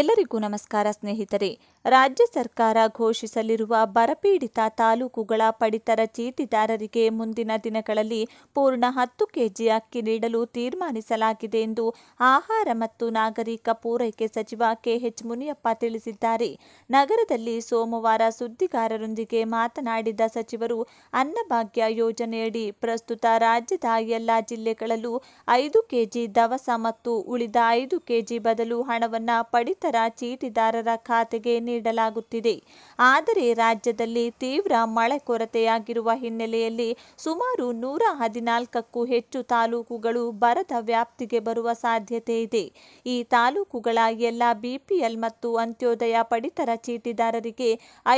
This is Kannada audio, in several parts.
ಎಲ್ಲರಿಗೂ ನಮಸ್ಕಾರ ಸ್ನೇಹಿತರೆ ರಾಜ್ಯ ಸರ್ಕಾರ ಘೋಷಿಸಲಿರುವ ಬರಪೀಡಿತ ತಾಲೂಕುಗಳ ಪಡಿತರ ಚೀಟಿದಾರರಿಗೆ ಮುಂದಿನ ದಿನಗಳಲ್ಲಿ ಪೂರ್ಣ ಹತ್ತು ಕೆಜಿ ಅಕ್ಕಿ ನೀಡಲು ತೀರ್ಮಾನಿಸಲಾಗಿದೆ ಎಂದು ಆಹಾರ ಮತ್ತು ನಾಗರಿಕ ಪೂರೈಕೆ ಸಚಿವ ಕೆಎಚ್ ಮುನಿಯಪ್ಪ ತಿಳಿಸಿದ್ದಾರೆ ನಗರದಲ್ಲಿ ಸೋಮವಾರ ಸುದ್ದಿಗಾರರೊಂದಿಗೆ ಮಾತನಾಡಿದ ಸಚಿವರು ಅನ್ನಭಾಗ್ಯ ಯೋಜನೆಯಡಿ ಪ್ರಸ್ತುತ ರಾಜ್ಯದ ಎಲ್ಲ ಜಿಲ್ಲೆಗಳಲ್ಲೂ ಐದು ಕೆಜಿ ದವಸ ಮತ್ತು ಉಳಿದ ಐದು ಕೆಜಿ ಬದಲು ಹಣವನ್ನು ಪಡಿತ ಚೀಟಿದಾರರ ಖಾತೆಗೆ ನೀಡಲಾಗುತ್ತಿದೆ ಆದರೆ ರಾಜ್ಯದಲ್ಲಿ ತೀವ್ರ ಮಳೆ ಕೊರತೆಯಾಗಿರುವ ಹಿನ್ನೆಲೆಯಲ್ಲಿ ಸುಮಾರು ನೂರ ಹದಿನಾಲ್ಕಕ್ಕೂ ಹೆಚ್ಚು ತಾಲೂಕುಗಳು ಬರದ ವ್ಯಾಪ್ತಿಗೆ ಬರುವ ಸಾಧ್ಯತೆ ಇದೆ ಈ ತಾಲೂಕುಗಳ ಎಲ್ಲ ಬಿಪಿಎಲ್ ಮತ್ತು ಅಂತ್ಯೋದಯ ಪಡಿತರ ಚೀಟಿದಾರರಿಗೆ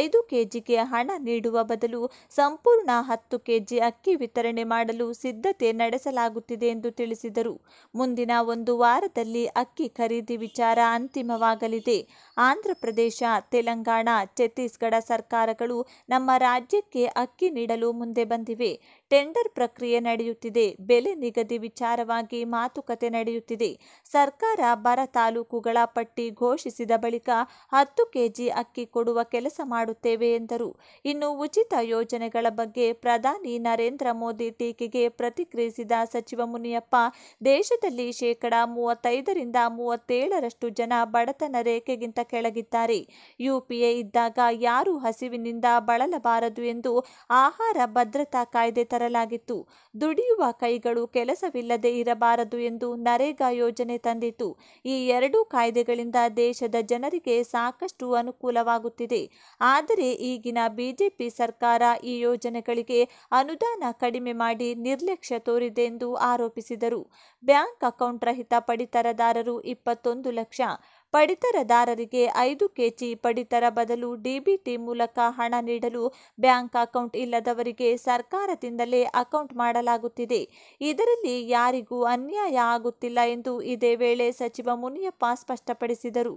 ಐದು ಕೆಜಿಗೆ ಹಣ ನೀಡುವ ಬದಲು ಸಂಪೂರ್ಣ ಹತ್ತು ಕೆಜಿ ಅಕ್ಕಿ ವಿತರಣೆ ಮಾಡಲು ಸಿದ್ಧತೆ ನಡೆಸಲಾಗುತ್ತಿದೆ ಎಂದು ತಿಳಿಸಿದರು ಮುಂದಿನ ಒಂದು ವಾರದಲ್ಲಿ ಅಕ್ಕಿ ಖರೀದಿ ವಿಚಾರ ಅಂತಿಮವಾಗಿ ಸಾಧ್ಯವಾಗಲಿದೆ ಆಂಧ್ರಪ್ರದೇಶ ತೆಲಂಗಾಣ ಛತ್ತೀಸ್ಗಢ ಸರ್ಕಾರಗಳು ನಮ್ಮ ರಾಜ್ಯಕ್ಕೆ ಅಕ್ಕಿ ನೀಡಲು ಮುಂದೆ ಬಂದಿವೆ ಟೆಂಡರ್ ಪ್ರಕ್ರಿಯೆ ನಡೆಯುತ್ತಿದೆ ಬೆಲೆ ನಿಗದಿ ವಿಚಾರವಾಗಿ ಮಾತುಕತೆ ನಡೆಯುತ್ತಿದೆ ಸರ್ಕಾರ ಬರ ತಾಲೂಕುಗಳ ಪಟ್ಟಿ ಘೋಷಿಸಿದ ಬಳಿಕ ಹತ್ತು ಕೆಜಿ ಅಕ್ಕಿ ಕೊಡುವ ಕೆಲಸ ಮಾಡುತ್ತೇವೆ ಎಂದರು ಇನ್ನು ಉಚಿತ ಯೋಜನೆಗಳ ಬಗ್ಗೆ ಪ್ರಧಾನಿ ನರೇಂದ್ರ ಮೋದಿ ಟೀಕೆಗೆ ಪ್ರತಿಕ್ರಿಯಿಸಿದ ಸಚಿವ ಮುನಿಯಪ್ಪ ದೇಶದಲ್ಲಿ ಶೇಕಡಾ ಮೂವತ್ತೈದರಿಂದ ಮೂವತ್ತೇಳರಷ್ಟು ಜನ ಬಡತನ ರೇಖೆಗಿಂತ ಕೆಳಗಿದ್ದಾರೆ ಯುಪಿಎ ಇದ್ದಾಗ ಯಾರೂ ಹಸಿವಿನಿಂದ ಬಳಲಬಾರದು ಎಂದು ಆಹಾರ ಭದ್ರತಾ ಕಾಯ್ದೆ ತರಲಾಗಿತ್ತು ದುಡಿಯುವ ಕೈಗಳು ಕೆಲಸವಿಲ್ಲದೆ ಇರಬಾರದು ಎಂದು ನರೇಗಾ ಯೋಜನೆ ತಂದಿತು ಈ ಎರಡೂ ಕಾಯ್ದೆಗಳಿಂದ ದೇಶದ ಜನರಿಗೆ ಸಾಕಷ್ಟು ಅನುಕೂಲವಾಗುತ್ತಿದೆ ಆದರೆ ಈಗಿನ ಬಿಜೆಪಿ ಸರ್ಕಾರ ಈ ಯೋಜನೆಗಳಿಗೆ ಅನುದಾನ ಕಡಿಮೆ ಮಾಡಿ ನಿರ್ಲಕ್ಷ್ಯ ತೋರಿದೆ ಎಂದು ಆರೋಪಿಸಿದರು ಬ್ಯಾಂಕ್ ಅಕೌಂಟ್ ರಹಿತ ಪಡಿತರದಾರರು ಇಪ್ಪತ್ತೊಂದು ಲಕ್ಷ ಪಡಿತರದಾರರಿಗೆ ಐದು ಕೆಜಿ ಪಡಿತರ ಬದಲು ಡಿಬಿಟಿ ಮೂಲಕ ಹಣ ನೀಡಲು ಬ್ಯಾಂಕ್ ಅಕೌಂಟ್ ಇಲ್ಲದವರಿಗೆ ಸರ್ಕಾರದಿಂದಲೇ ಅಕೌಂಟ್ ಮಾಡಲಾಗುತ್ತಿದೆ ಇದರಲ್ಲಿ ಯಾರಿಗೂ ಅನ್ಯಾಯ ಆಗುತ್ತಿಲ್ಲ ಎಂದು ಇದೇ ವೇಳೆ ಸಚಿವ ಮುನಿಯಪ್ಪ ಸ್ಪಷ್ಟಪಡಿಸಿದರು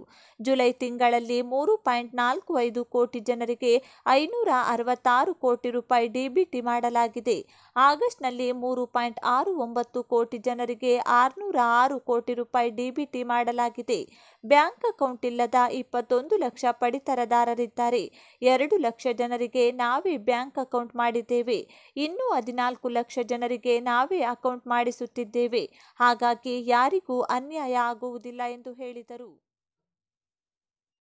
ಜುಲೈ ತಿಂಗಳಲ್ಲಿ ಮೂರು ಪಾಯಿಂಟ್ ನಾಲ್ಕು ಐದು ಕೋಟಿ ಜನರಿಗೆ ಐನೂರ ಅರವತ್ತಾರು ಕೋಟಿ ರೂಪಾಯಿ ಡಿಬಿಟಿ ಮಾಡಲಾಗಿದೆ ಆಗಸ್ಟ್ನಲ್ಲಿ ಮೂರು ಪಾಯಿಂಟ್ ಆರು ಒಂಬತ್ತು ಕೋಟಿ ಜನರಿಗೆ ಆರುನೂರ ಆರು ಕೋಟಿ ರೂಪಾಯಿ ಡಿಬಿಟಿ ಮಾಡಲಾಗಿದೆ ಬ್ಯಾಂಕ್ ಅಕೌಂಟ್ ಇಲ್ಲದ ಇಪ್ಪತ್ತೊಂದು ಲಕ್ಷ ಪಡಿತರದಾರರಿದ್ದಾರೆ ಎರಡು ಲಕ್ಷ ಜನರಿಗೆ ನಾವೇ ಬ್ಯಾಂಕ್ ಅಕೌಂಟ್ ಮಾಡಿದ್ದೇವೆ ಇನ್ನೂ ಹದಿನಾಲ್ಕು ಲಕ್ಷ ಜನರಿಗೆ ನಾವೇ ಅಕೌಂಟ್ ಮಾಡಿಸುತ್ತಿದ್ದೇವೆ ಹಾಗಾಗಿ ಯಾರಿಗೂ ಅನ್ಯಾಯ ಆಗುವುದಿಲ್ಲ ಎಂದು ಹೇಳಿದರು